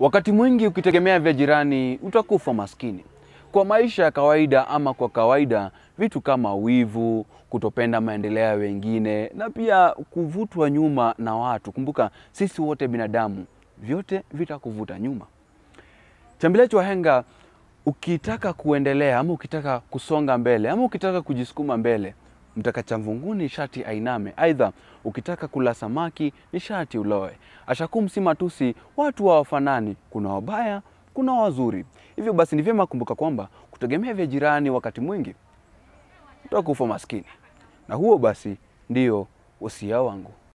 Wakati mwingi ukitegemea vya jirani utakufa maskini. Kwa maisha ya kawaida ama kwa kawaida, vitu kama wivu, kutopenda maendeleo ya wengine na pia kuvutwa nyuma na watu. Kumbuka sisi wote binadamu, vyote vitakuvuta nyuma. Chambilechi Wahenga, ukitaka kuendelea ama ukitaka kusonga mbele ama ukitaka kujisukuma mbele mtakachamvunguni mvunguni shati ainame. Aidha, ukitaka kula samaki ni shati ulowe. Ashakum si matusi, watu wawafanani kuna wabaya, kuna wazuri. Hivyo basi ni vyema kumbuka kwamba kutegemea vya jirani wakati mwingi utakufa maskini, na huo basi ndio usia wangu.